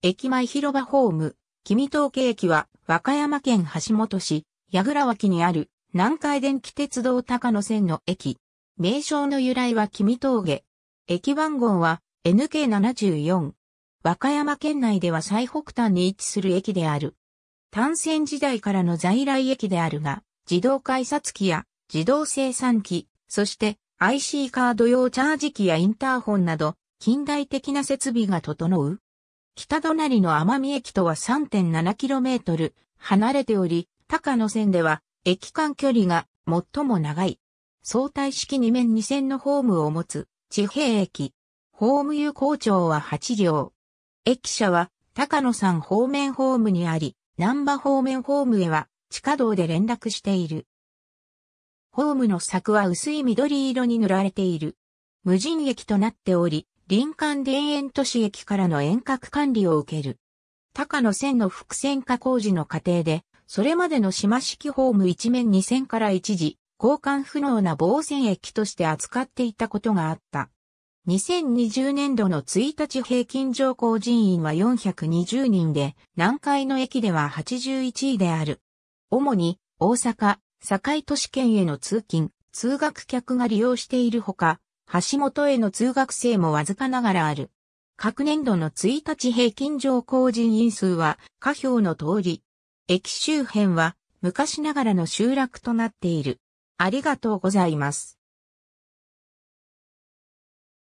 駅前広場ホーム、君東駅は和歌山県橋本市、矢倉脇にある南海電気鉄道高野線の駅。名称の由来は君峠。駅番号は NK74。和歌山県内では最北端に位置する駅である。単線時代からの在来駅であるが、自動改札機や自動生産機、そして IC カード用チャージ機やインターホンなど近代的な設備が整う。北隣の奄美駅とは 3.7km 離れており、高野線では駅間距離が最も長い。相対式2面2線のホームを持つ地平駅。ホーム有効長は8両。駅舎は高野山方面ホームにあり、南波方面ホームへは地下道で連絡している。ホームの柵は薄い緑色に塗られている。無人駅となっており、林間田園都市駅からの遠隔管理を受ける。高野線の複線化工事の過程で、それまでの島式ホーム一面2線から一時、交換不能な防線駅として扱っていたことがあった。2020年度の1日平均乗降人員は420人で、南海の駅では81位である。主に大阪、堺都市圏への通勤、通学客が利用しているほか、橋本への通学生もわずかながらある。各年度の1日平均上降人員数は下表の通り。駅周辺は昔ながらの集落となっている。ありがとうございます。